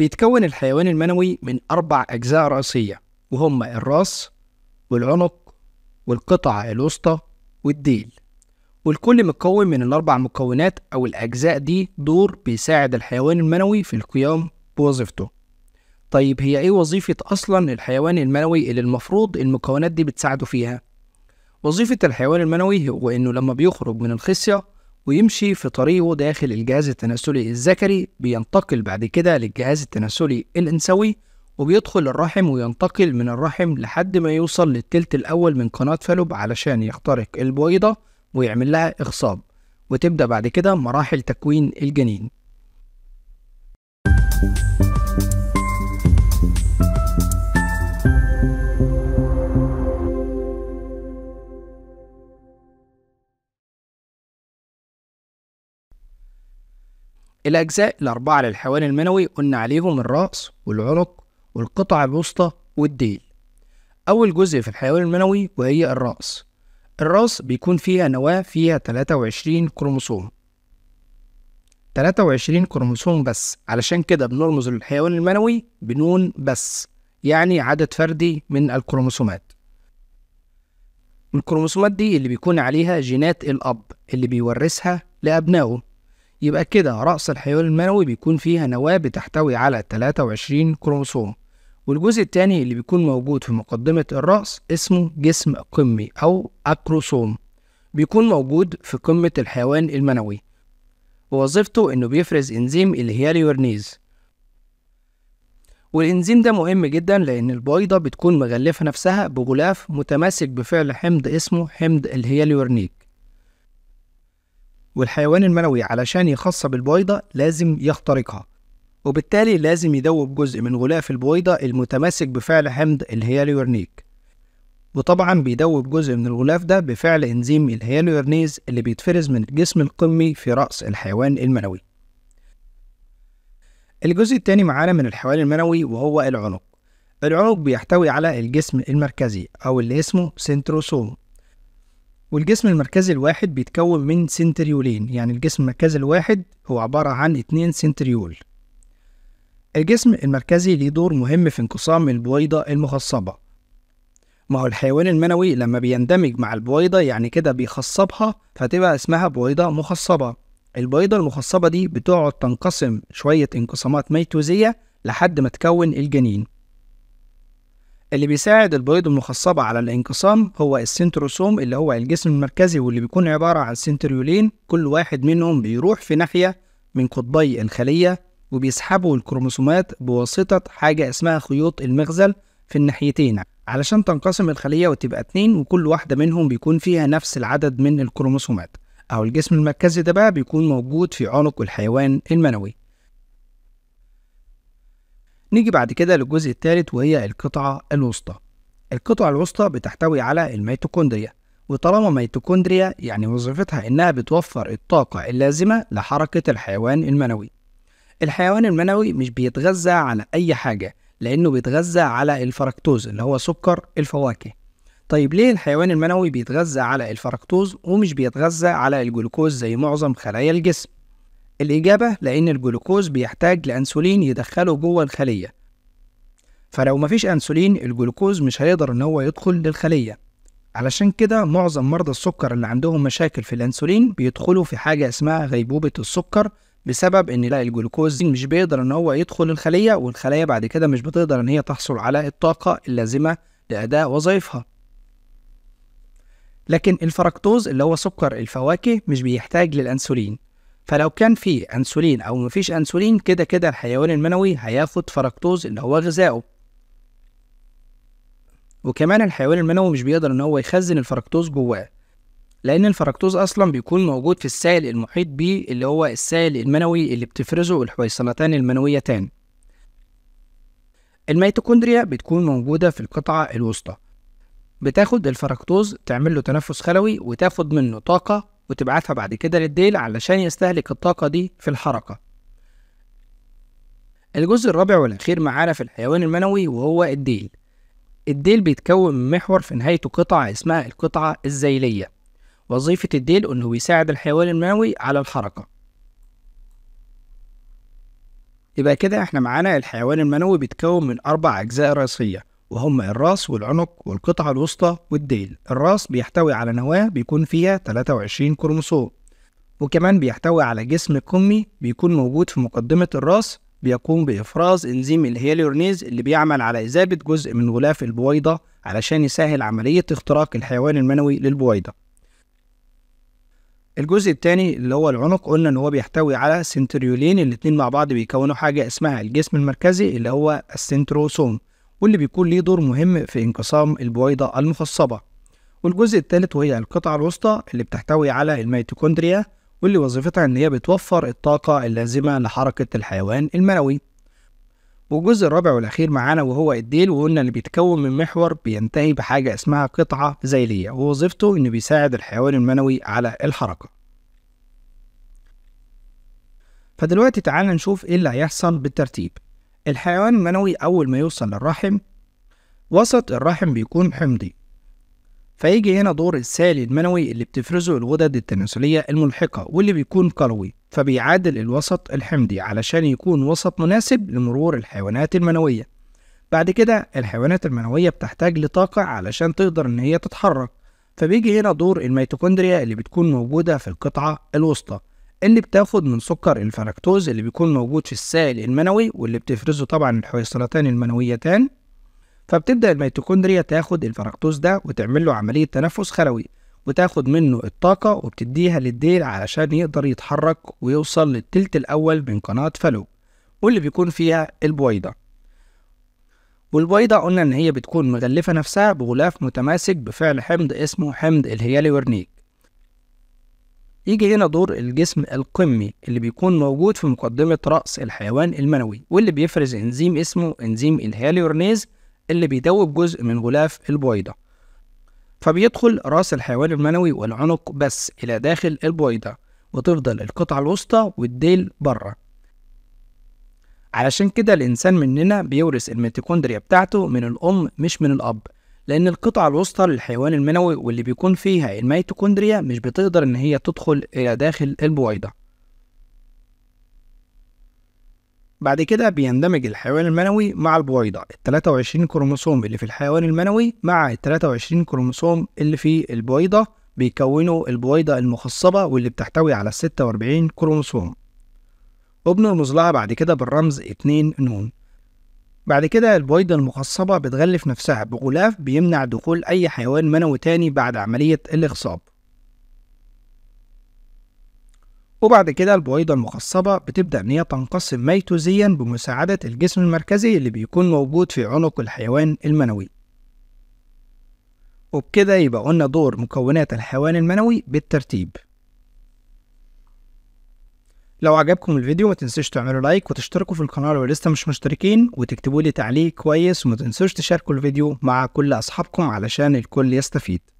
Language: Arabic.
بيتكون الحيوان المنوي من أربع أجزاء رئيسية وهما الرأس والعنق والقطعة الوسطى والديل والكل مكون من الأربع مكونات أو الأجزاء دي دور بيساعد الحيوان المنوي في القيام بوظيفته طيب هي إيه وظيفة أصلا الحيوان المنوي اللي المفروض المكونات دي بتساعده فيها؟ وظيفة الحيوان المنوي هو إنه لما بيخرج من الخصية ويمشي في طريقه داخل الجهاز التناسلي الذكري بينتقل بعد كده للجهاز التناسلي الأنثوي وبيدخل الرحم وينتقل من الرحم لحد ما يوصل للتلت الأول من قناة فالوب علشان يخترق البويضة ويعمل لها إخصاب وتبدأ بعد كده مراحل تكوين الجنين الأجزاء الأربعة للحيوان المنوي قلنا عليهم الرأس والعنق والقطع الوسطى والديل أول جزء في الحيوان المنوي وهي الرأس الرأس بيكون فيها نواة فيها 23 كروموسوم 23 كروموسوم بس علشان كده بنرمز للحيوان المنوي بنون بس يعني عدد فردي من الكروموسومات الكروموسومات دي اللي بيكون عليها جينات الأب اللي بيورثها لأبنائه يبقى كده رأس الحيوان المنوي بيكون فيها نواة بتحتوي على 23 كروموسوم والجزء التاني اللي بيكون موجود في مقدمة الرأس اسمه جسم قمي أو أكروسوم بيكون موجود في قمة الحيوان المنوي ووظيفته إنه بيفرز إنزيم الهياليورنيز والإنزيم ده مهم جدا لأن البويضة بتكون مغلفة نفسها بغلاف متماسك بفعل حمض اسمه حمض الهياليورنيك والحيوان المنوي علشان يخصب البويضة لازم يخترقها وبالتالي لازم يدوب جزء من غلاف البويضة المتماسك بفعل حمض الهياليورنيك وطبعا بيدوب جزء من الغلاف ده بفعل انزيم الهياليورنيز اللي بيتفرز من الجسم القمي في رأس الحيوان المنوي الجزء التاني معانا من الحيوان المنوي وهو العنق العنق بيحتوي على الجسم المركزي أو اللي اسمه سنتروسوم والجسم المركزي الواحد بيتكون من سنتريولين يعني الجسم المركزي الواحد هو عبارة عن اتنين سنتريول الجسم المركزي ليه دور مهم في انقسام البويضة المخصبة ما هو الحيوان المنوي لما بيندمج مع البويضة يعني كده بيخصبها فتبقى اسمها بويضة مخصبة البويضة المخصبة دي بتقعد تنقسم شوية انقسامات ميتوزية لحد ما تكون الجنين اللي بيساعد البيض المخصبة على الانقسام هو السنتروسوم اللي هو الجسم المركزي واللي بيكون عبارة عن سنتريولين كل واحد منهم بيروح في ناحية من قطبي الخلية وبيسحبوا الكروموسومات بواسطة حاجة اسمها خيوط المغزل في الناحيتين علشان تنقسم الخلية وتبقى اتنين وكل واحدة منهم بيكون فيها نفس العدد من الكروموسومات أو الجسم المركزي ده بقى بيكون موجود في عنق الحيوان المنوي نيجي بعد كده للجزء الثالث وهي القطعة الوسطى القطعة الوسطى بتحتوي على الميتوكوندريا وطالما ميتوكوندريا يعني وظيفتها إنها بتوفر الطاقة اللازمة لحركة الحيوان المنوي الحيوان المنوي مش بيتغذى على أي حاجة لأنه بيتغذى على الفركتوز اللي هو سكر الفواكه طيب ليه الحيوان المنوي بيتغذى على الفركتوز ومش بيتغذى على الجلوكوز زي معظم خلايا الجسم الإجابة لأن الجلوكوز بيحتاج لأنسولين يدخله جوه الخلية فلو مفيش أنسولين الجلوكوز مش هيقدر إن هو يدخل للخلية علشان كده معظم مرضى السكر اللي عندهم مشاكل في الأنسولين بيدخلوا في حاجة اسمها غيبوبة السكر بسبب إن لا الجلوكوز مش بيقدر إن هو يدخل الخلية والخلية بعد كده مش بتقدر إن هي تحصل على الطاقة اللازمة لأداء وظائفها لكن الفركتوز اللي هو سكر الفواكه مش بيحتاج للأنسولين فلو كان في انسولين او مفيش انسولين كده كده الحيوان المنوي هياخد فركتوز اللي هو غذائه وكمان الحيوان المنوي مش بيقدر ان هو يخزن الفركتوز جواه لان الفركتوز اصلا بيكون موجود في السائل المحيط بيه اللي هو السائل المنوي اللي بتفرزه الحويصلتان المنويتان الميتوكوندريا بتكون موجودة في القطعة الوسطى بتاخد الفركتوز تعمل له تنفس خلوي وتاخد منه طاقة وتبعتها بعد كده للديل علشان يستهلك الطاقة دي في الحركة الجزء الرابع والأخير معانا في الحيوان المنوي وهو الديل الديل بيتكون من محور في نهايته قطعة اسمها القطعة الزيلية وظيفة الديل إنه بيساعد الحيوان المنوي على الحركة يبقى كده احنا معانا الحيوان المنوي بيتكون من أربع أجزاء رئيسية وهم الراس والعنق والقطعة الوسطى والديل الراس بيحتوي على نواة بيكون فيها 23 كروموسوم وكمان بيحتوي على جسم كمي بيكون موجود في مقدمة الراس بيقوم بإفراز إنزيم الهيليورنيز اللي بيعمل على إذابة جزء من غلاف البويضة علشان يسهل عملية اختراق الحيوان المنوي للبويضة الجزء الثاني اللي هو العنق قلنا ان هو بيحتوي على سنتريولين الاتنين مع بعض بيكونوا حاجة اسمها الجسم المركزي اللي هو السنتروسوم واللي بيكون ليه دور مهم في انقسام البويضة المخصبة والجزء الثالث وهي القطعة الوسطى اللي بتحتوي على الميتوكوندريا واللي وظيفتها إن هي بتوفر الطاقة اللازمة لحركة الحيوان المنوي والجزء الرابع والأخير معانا وهو الديل وقلنا اللي بيتكون من محور بينتهي بحاجة اسمها قطعة ذيلية ووظيفته إنه بيساعد الحيوان المنوي على الحركة فدلوقتي تعالى نشوف إيه اللي هيحصل بالترتيب الحيوان المنوي أول ما يوصل للرحم وسط الرحم بيكون حمضي فيجي هنا دور السالي المنوي اللي بتفرزه الغدد التناسلية الملحقة واللي بيكون قلوي فبيعادل الوسط الحمضي علشان يكون وسط مناسب لمرور الحيوانات المنوية بعد كده الحيوانات المنوية بتحتاج لطاقة علشان تقدر إن هي تتحرك فبيجي هنا دور الميتوكوندريا اللي بتكون موجودة في القطعة الوسطى اللي بتاخد من سكر الفركتوز اللي بيكون موجود في السائل المنوي واللي بتفرزه طبعا الحويصلتان المنويتان فبتبدأ الميتوكوندريا تاخد الفركتوز ده وتعمل له عملية تنفس خلوي وتاخد منه الطاقة وبتديها للديل علشان يقدر يتحرك ويوصل للتلت الأول من قناة فالو واللي بيكون فيها البويضة والبويضة قلنا إن هي بتكون مغلفة نفسها بغلاف متماسك بفعل حمض اسمه حمض ورنيك يجي هنا دور الجسم القمي اللي بيكون موجود في مقدمة رأس الحيوان المنوي واللي بيفرز إنزيم اسمه إنزيم الهاليورنيز اللي بيدوب جزء من غلاف البويضة فبيدخل رأس الحيوان المنوي والعنق بس إلى داخل البويضة وتفضل القطعة الوسطى والديل بره علشان كده الإنسان مننا بيورث الميتوكوندريا بتاعته من الأم مش من الأب لأن القطعة الوسطى للحيوان المنوي واللي بيكون فيها الميتوكوندريا مش بتقدر إن هي تدخل إلى داخل البويضة بعد كده بيندمج الحيوان المنوي مع البويضة ال 23 كروموسوم اللي في الحيوان المنوي مع ال 23 كروموسوم اللي في البويضة بيكونوا البويضة المخصبة واللي بتحتوي على 46 كروموسوم وبنرمز لها بعد كده بالرمز 2 نون بعد كده البويضة المخصبة بتغلف نفسها بغلاف بيمنع دخول أي حيوان منوي تاني بعد عملية الإخصاب وبعد كده البويضة المخصبة بتبدأ إن هي تنقسم ميتوزيا بمساعدة الجسم المركزي اللي بيكون موجود في عنق الحيوان المنوي وبكده يبقى قلنا دور مكونات الحيوان المنوي بالترتيب لو عجبكم الفيديو ما تنسوش تعملوا لايك وتشتركوا في القناة لو لسه مش مشتركين وتكتبوا لي تعليق كويس وما تنسوش تشاركوا الفيديو مع كل أصحابكم علشان الكل يستفيد